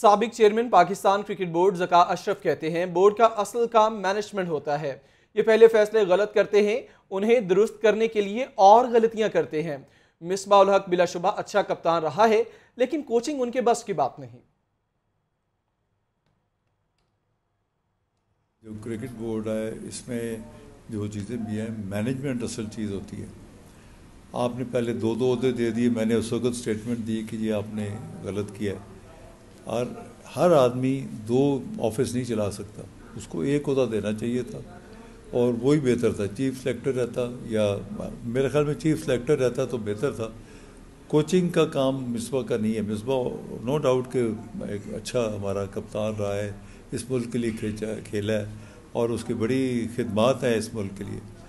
सबक chairman Pakistan cricket board जका अशरफ कहते हैं बोर्ड का असल काम मैनेजमेंट होता है ये पहले फैसले गलत करते हैं उन्हें दुरुस्त करने के लिए और गलतियां करते हैं मिसबाउल हक बिलाशुबा अच्छा कप्तान रहा है लेकिन कोचिंग उनके बस की बात नहीं जो क्रिकेट बोर्ड है इसमें जो चीज़ें भी हैं मैनेजमेंट असल चीज़ होती है आपने पहले दो दो अहदे दे दिए मैंने उस वक्त स्टेटमेंट दी कि ये आपने गलत किया है और हर आदमी दो ऑफिस नहीं चला सकता उसको एक उदा देना चाहिए था और वही बेहतर था चीफ सेलेक्टर रहता या मेरे ख्याल में चीफ सेलेक्टर रहता तो बेहतर था कोचिंग का काम मिसबा का नहीं है मिसबा नो डाउट के एक अच्छा हमारा कप्तान रहा है इस मुल्क के लिए खेचा खेला है और उसकी बड़ी खिदमात हैं इस मुल्क के लिए